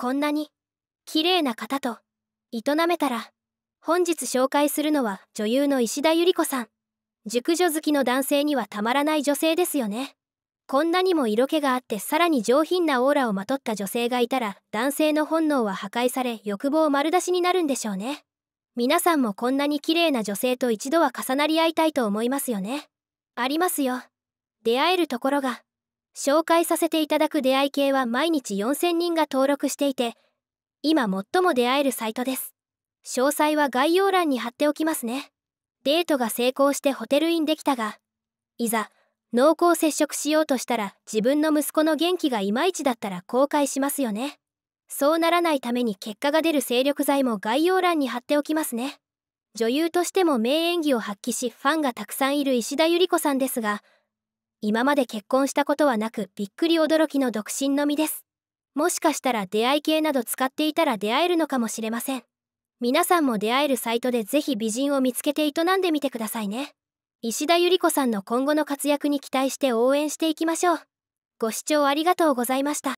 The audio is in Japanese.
こんなに綺麗な方と営めたら本日紹介するのは女優の石田ゆり子さん熟女好きの男性にはたまらない女性ですよねこんなにも色気があってさらに上品なオーラをまとった女性がいたら男性の本能は破壊され欲望丸出しになるんでしょうね皆さんもこんなに綺麗な女性と一度は重なり合いたいと思いますよねありますよ出会えるところが紹介させていただく出会い系は毎日4000人が登録していて、今最も出会えるサイトです。詳細は概要欄に貼っておきますね。デートが成功してホテルインできたが、いざ、濃厚接触しようとしたら自分の息子の元気がいまいちだったら後悔しますよね。そうならないために結果が出る精力剤も概要欄に貼っておきますね。女優としても名演技を発揮しファンがたくさんいる石田ゆり子さんですが、今まで結婚したことはなくびっくり驚きの独身の身ですもしかしたら出会い系など使っていたら出会えるのかもしれません皆さんも出会えるサイトでぜひ美人を見つけて営んでみてくださいね石田ゆり子さんの今後の活躍に期待して応援していきましょうご視聴ありがとうございました